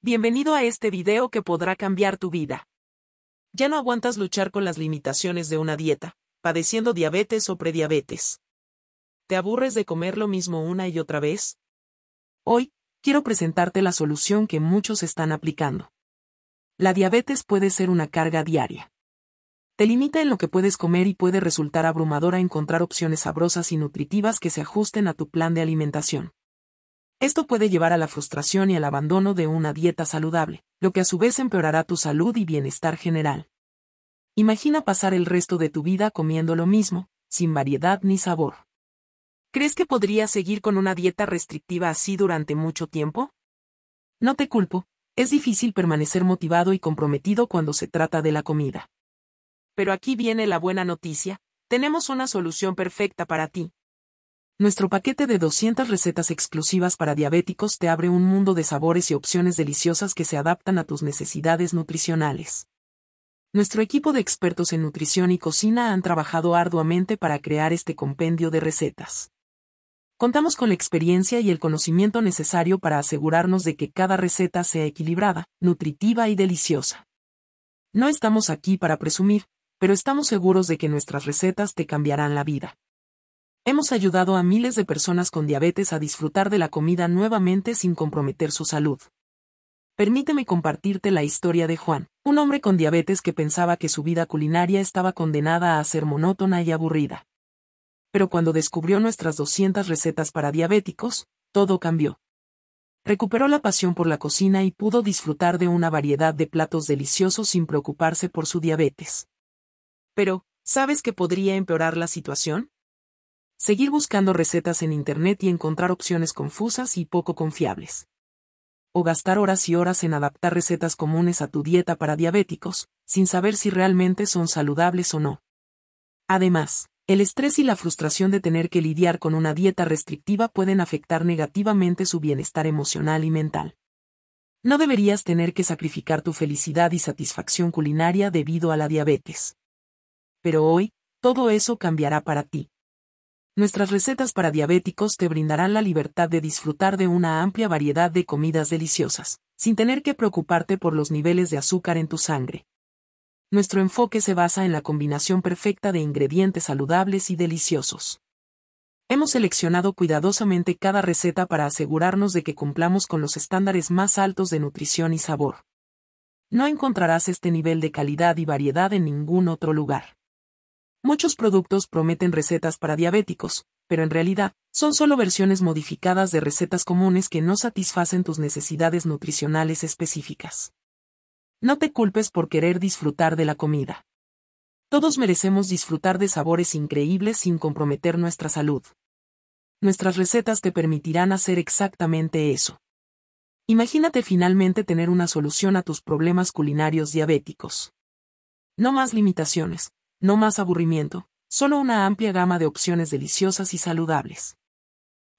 Bienvenido a este video que podrá cambiar tu vida. Ya no aguantas luchar con las limitaciones de una dieta, padeciendo diabetes o prediabetes. ¿Te aburres de comer lo mismo una y otra vez? Hoy, quiero presentarte la solución que muchos están aplicando. La diabetes puede ser una carga diaria. Te limita en lo que puedes comer y puede resultar abrumadora encontrar opciones sabrosas y nutritivas que se ajusten a tu plan de alimentación. Esto puede llevar a la frustración y al abandono de una dieta saludable, lo que a su vez empeorará tu salud y bienestar general. Imagina pasar el resto de tu vida comiendo lo mismo, sin variedad ni sabor. ¿Crees que podrías seguir con una dieta restrictiva así durante mucho tiempo? No te culpo, es difícil permanecer motivado y comprometido cuando se trata de la comida. Pero aquí viene la buena noticia, tenemos una solución perfecta para ti, nuestro paquete de 200 recetas exclusivas para diabéticos te abre un mundo de sabores y opciones deliciosas que se adaptan a tus necesidades nutricionales. Nuestro equipo de expertos en nutrición y cocina han trabajado arduamente para crear este compendio de recetas. Contamos con la experiencia y el conocimiento necesario para asegurarnos de que cada receta sea equilibrada, nutritiva y deliciosa. No estamos aquí para presumir, pero estamos seguros de que nuestras recetas te cambiarán la vida. Hemos ayudado a miles de personas con diabetes a disfrutar de la comida nuevamente sin comprometer su salud. Permíteme compartirte la historia de Juan, un hombre con diabetes que pensaba que su vida culinaria estaba condenada a ser monótona y aburrida. Pero cuando descubrió nuestras 200 recetas para diabéticos, todo cambió. Recuperó la pasión por la cocina y pudo disfrutar de una variedad de platos deliciosos sin preocuparse por su diabetes. Pero, ¿sabes que podría empeorar la situación? Seguir buscando recetas en Internet y encontrar opciones confusas y poco confiables. O gastar horas y horas en adaptar recetas comunes a tu dieta para diabéticos, sin saber si realmente son saludables o no. Además, el estrés y la frustración de tener que lidiar con una dieta restrictiva pueden afectar negativamente su bienestar emocional y mental. No deberías tener que sacrificar tu felicidad y satisfacción culinaria debido a la diabetes. Pero hoy, todo eso cambiará para ti. Nuestras recetas para diabéticos te brindarán la libertad de disfrutar de una amplia variedad de comidas deliciosas, sin tener que preocuparte por los niveles de azúcar en tu sangre. Nuestro enfoque se basa en la combinación perfecta de ingredientes saludables y deliciosos. Hemos seleccionado cuidadosamente cada receta para asegurarnos de que cumplamos con los estándares más altos de nutrición y sabor. No encontrarás este nivel de calidad y variedad en ningún otro lugar. Muchos productos prometen recetas para diabéticos, pero en realidad, son solo versiones modificadas de recetas comunes que no satisfacen tus necesidades nutricionales específicas. No te culpes por querer disfrutar de la comida. Todos merecemos disfrutar de sabores increíbles sin comprometer nuestra salud. Nuestras recetas te permitirán hacer exactamente eso. Imagínate finalmente tener una solución a tus problemas culinarios diabéticos. No más limitaciones, no más aburrimiento, solo una amplia gama de opciones deliciosas y saludables.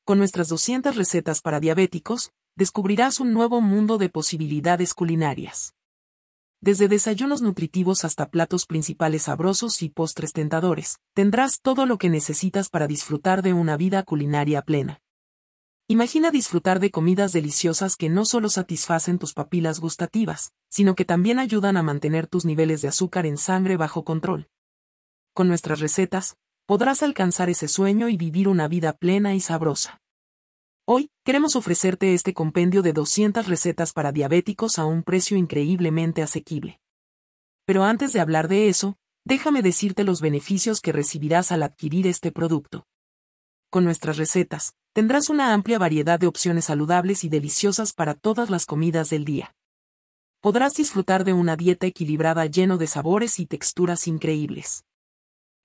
Con nuestras 200 recetas para diabéticos, descubrirás un nuevo mundo de posibilidades culinarias. Desde desayunos nutritivos hasta platos principales sabrosos y postres tentadores, tendrás todo lo que necesitas para disfrutar de una vida culinaria plena. Imagina disfrutar de comidas deliciosas que no solo satisfacen tus papilas gustativas, sino que también ayudan a mantener tus niveles de azúcar en sangre bajo control, con nuestras recetas, podrás alcanzar ese sueño y vivir una vida plena y sabrosa. Hoy, queremos ofrecerte este compendio de 200 recetas para diabéticos a un precio increíblemente asequible. Pero antes de hablar de eso, déjame decirte los beneficios que recibirás al adquirir este producto. Con nuestras recetas, tendrás una amplia variedad de opciones saludables y deliciosas para todas las comidas del día. Podrás disfrutar de una dieta equilibrada lleno de sabores y texturas increíbles.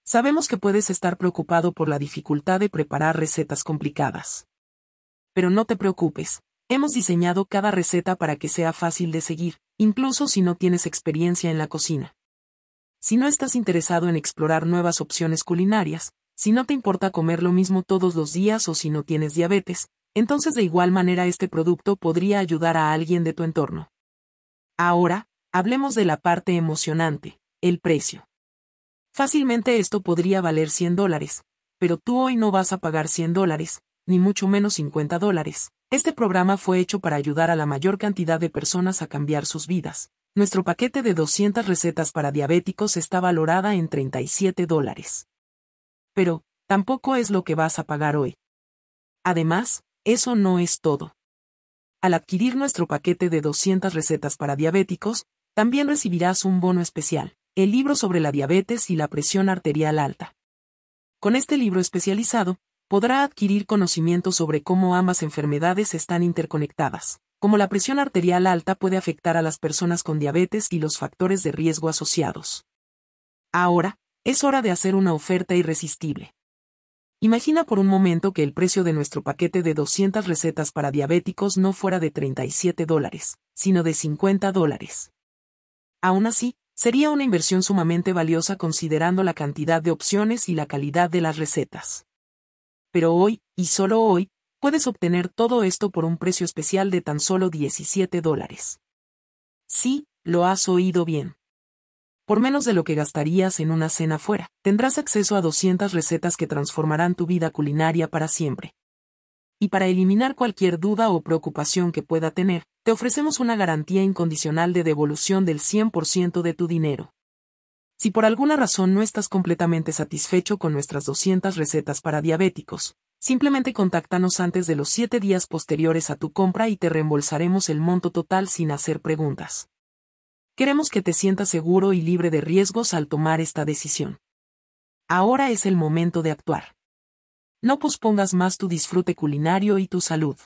Sabemos que puedes estar preocupado por la dificultad de preparar recetas complicadas. Pero no te preocupes, hemos diseñado cada receta para que sea fácil de seguir, incluso si no tienes experiencia en la cocina. Si no estás interesado en explorar nuevas opciones culinarias, si no te importa comer lo mismo todos los días o si no tienes diabetes, entonces de igual manera este producto podría ayudar a alguien de tu entorno. Ahora, hablemos de la parte emocionante, el precio. Fácilmente esto podría valer 100 dólares, pero tú hoy no vas a pagar 100 dólares, ni mucho menos 50 dólares. Este programa fue hecho para ayudar a la mayor cantidad de personas a cambiar sus vidas. Nuestro paquete de 200 recetas para diabéticos está valorada en 37 dólares. Pero, tampoco es lo que vas a pagar hoy. Además, eso no es todo. Al adquirir nuestro paquete de 200 recetas para diabéticos, también recibirás un bono especial el libro sobre la diabetes y la presión arterial alta. Con este libro especializado, podrá adquirir conocimiento sobre cómo ambas enfermedades están interconectadas, cómo la presión arterial alta puede afectar a las personas con diabetes y los factores de riesgo asociados. Ahora, es hora de hacer una oferta irresistible. Imagina por un momento que el precio de nuestro paquete de 200 recetas para diabéticos no fuera de 37 dólares, sino de 50 dólares. Aún así, Sería una inversión sumamente valiosa considerando la cantidad de opciones y la calidad de las recetas. Pero hoy, y solo hoy, puedes obtener todo esto por un precio especial de tan solo 17 dólares. Sí, lo has oído bien. Por menos de lo que gastarías en una cena fuera, tendrás acceso a 200 recetas que transformarán tu vida culinaria para siempre y para eliminar cualquier duda o preocupación que pueda tener, te ofrecemos una garantía incondicional de devolución del 100% de tu dinero. Si por alguna razón no estás completamente satisfecho con nuestras 200 recetas para diabéticos, simplemente contáctanos antes de los 7 días posteriores a tu compra y te reembolsaremos el monto total sin hacer preguntas. Queremos que te sientas seguro y libre de riesgos al tomar esta decisión. Ahora es el momento de actuar. No pospongas más tu disfrute culinario y tu salud.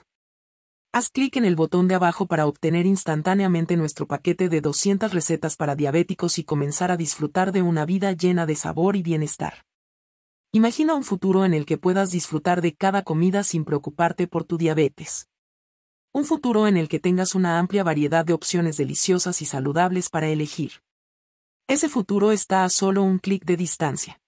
Haz clic en el botón de abajo para obtener instantáneamente nuestro paquete de 200 recetas para diabéticos y comenzar a disfrutar de una vida llena de sabor y bienestar. Imagina un futuro en el que puedas disfrutar de cada comida sin preocuparte por tu diabetes. Un futuro en el que tengas una amplia variedad de opciones deliciosas y saludables para elegir. Ese futuro está a solo un clic de distancia.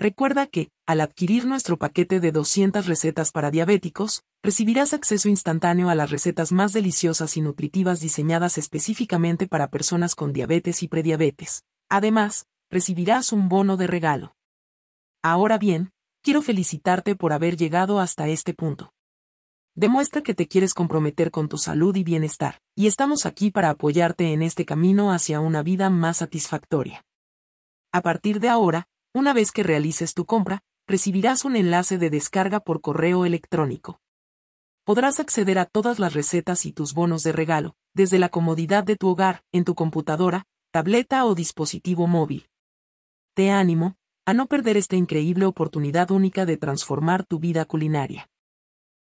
Recuerda que, al adquirir nuestro paquete de 200 recetas para diabéticos, recibirás acceso instantáneo a las recetas más deliciosas y nutritivas diseñadas específicamente para personas con diabetes y prediabetes. Además, recibirás un bono de regalo. Ahora bien, quiero felicitarte por haber llegado hasta este punto. Demuestra que te quieres comprometer con tu salud y bienestar, y estamos aquí para apoyarte en este camino hacia una vida más satisfactoria. A partir de ahora, una vez que realices tu compra, recibirás un enlace de descarga por correo electrónico. Podrás acceder a todas las recetas y tus bonos de regalo, desde la comodidad de tu hogar, en tu computadora, tableta o dispositivo móvil. Te animo a no perder esta increíble oportunidad única de transformar tu vida culinaria.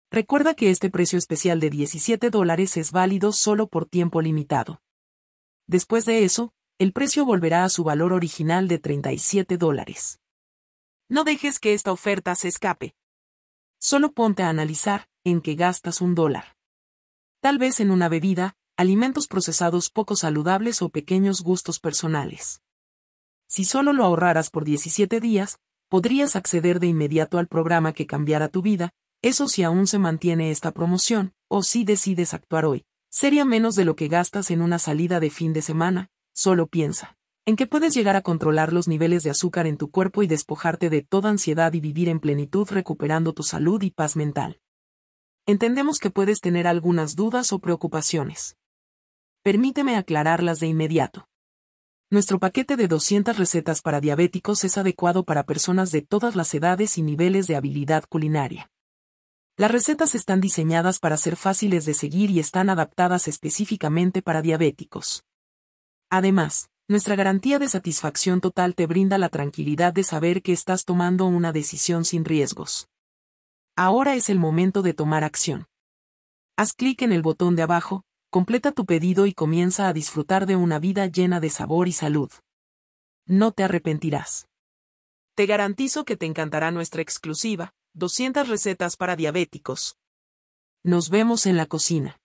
Recuerda que este precio especial de 17 dólares es válido solo por tiempo limitado. Después de eso, el precio volverá a su valor original de 37 dólares. No dejes que esta oferta se escape. Solo ponte a analizar en qué gastas un dólar. Tal vez en una bebida, alimentos procesados poco saludables o pequeños gustos personales. Si solo lo ahorraras por 17 días, podrías acceder de inmediato al programa que cambiará tu vida, eso si aún se mantiene esta promoción, o si decides actuar hoy. Sería menos de lo que gastas en una salida de fin de semana, Solo piensa. ¿En que puedes llegar a controlar los niveles de azúcar en tu cuerpo y despojarte de toda ansiedad y vivir en plenitud recuperando tu salud y paz mental? Entendemos que puedes tener algunas dudas o preocupaciones. Permíteme aclararlas de inmediato. Nuestro paquete de 200 recetas para diabéticos es adecuado para personas de todas las edades y niveles de habilidad culinaria. Las recetas están diseñadas para ser fáciles de seguir y están adaptadas específicamente para diabéticos. Además, nuestra garantía de satisfacción total te brinda la tranquilidad de saber que estás tomando una decisión sin riesgos. Ahora es el momento de tomar acción. Haz clic en el botón de abajo, completa tu pedido y comienza a disfrutar de una vida llena de sabor y salud. No te arrepentirás. Te garantizo que te encantará nuestra exclusiva, 200 recetas para diabéticos. Nos vemos en la cocina.